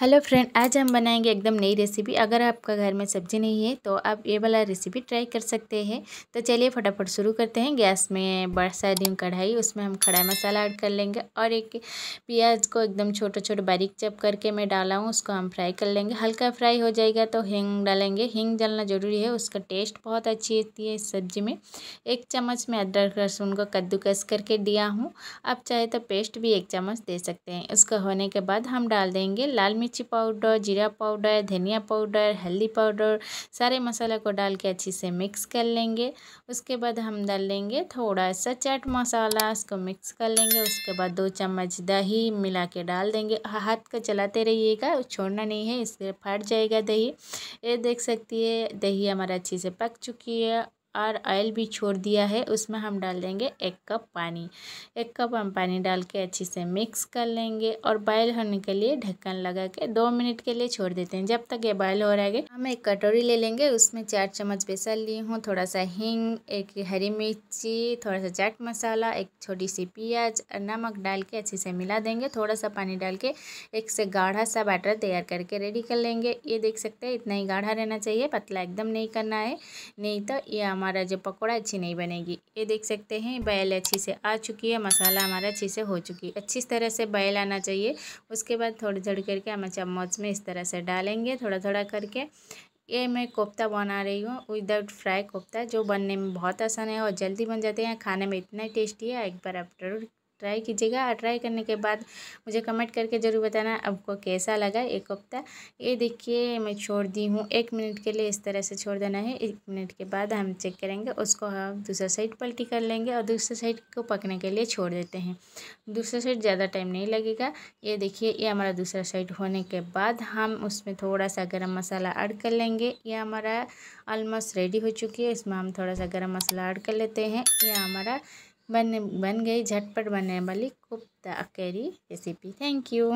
hello friend आज हम बनाएंगे एकदम नई रेसिपी अगर आपका घर में सब्जी नहीं है तो आप ये वाला रेसिपी ट्राई कर सकते हैं तो चलिए फटाफट शुरू करते हैं गैस में बड़ा सा दी कढ़ाई उसमें हम खड़ा मसाला ऐड कर लेंगे और एक प्याज को एकदम छोटा छोटा बारीक चप करके मैं डाला हूँ उसको हम फ्राई कर लेंगे हल्का फ्राई हो जाएगा तो हींग डालेंगे हींग डालना ज़रूरी है उसका टेस्ट बहुत अच्छी होती है इस सब्जी में एक चम्मच में अदरक लहसुन को कद्दूकस करके दिया हूँ आप चाहे तो पेस्ट भी एक चम्मच दे सकते हैं उसका होने के बाद हम डाल देंगे लाल मिर्च मिर्ची पाउडर जीरा पाउडर धनिया पाउडर हल्दी पाउडर सारे मसाले को डाल के अच्छे से मिक्स कर लेंगे उसके बाद हम डाल लेंगे थोड़ा सा चाट मसाला इसको मिक्स कर लेंगे उसके बाद दो चम्मच दही मिला के डाल देंगे हाथ का चलाते रहिएगा छोड़ना नहीं है इससे फट जाएगा दही ये देख सकती है दही हमारा अच्छे से पक चुकी है और ऑयल भी छोड़ दिया है उसमें हम डाल देंगे एक कप पानी एक कप हम पानी डाल के अच्छे से मिक्स कर लेंगे और बॉयल होने के लिए ढक्कन लगा के दो मिनट के लिए छोड़ देते हैं जब तक ये बॉयल हो रहा है हम एक कटोरी ले लेंगे उसमें चार चम्मच बेसन ली हूँ थोड़ा सा हींग एक हरी मिर्ची थोड़ा सा चाट मसाला एक छोटी सी प्याज नमक डाल के अच्छे से मिला देंगे थोड़ा सा पानी डाल के एक से गाढ़ा सा बैटर तैयार करके रेडी कर लेंगे ये देख सकते हैं इतना ही गाढ़ा रहना चाहिए पतला एकदम नहीं करना है नहीं तो ये हमारा जो पकौड़ा अच्छी नहीं बनेगी ये देख सकते हैं बैल अच्छी से आ चुकी है मसाला हमारा अच्छी से हो चुकी है अच्छी तरह से बैल आना चाहिए उसके बाद थोड़ी थोड़ी करके हम चम्मच में इस तरह से डालेंगे थोड़ा थोड़ा करके ये मैं कोफ्ता बना रही हूँ विदाउट फ्राई कोफ्ता जो बनने में बहुत आसान है और जल्दी बन जाते हैं खाने में इतना टेस्टी है एक बार आप जरूर ट्राई कीजिएगा और ट्राई करने के बाद मुझे कमेंट करके ज़रूर बताना आपको कैसा लगा एक हफ्ता ये देखिए मैं छोड़ दी हूँ एक मिनट के लिए इस तरह से छोड़ देना है एक मिनट के बाद हम चेक करेंगे उसको हम दूसरा साइड पलटी कर लेंगे और दूसरे साइड को पकने के लिए छोड़ देते हैं दूसरा साइड ज़्यादा टाइम नहीं लगेगा ये देखिए ये हमारा दूसरा साइड होने के बाद हम उसमें थोड़ा सा गर्म मसाला ऐड कर लेंगे ये हमारा ऑलमोस्ट रेडी हो चुकी है इसमें हम थोड़ा सा गर्म मसाला ऐड कर लेते हैं ये हमारा बन बन गई झटपट बनने वाली खूब अकेरी रेसिपी थैंक यू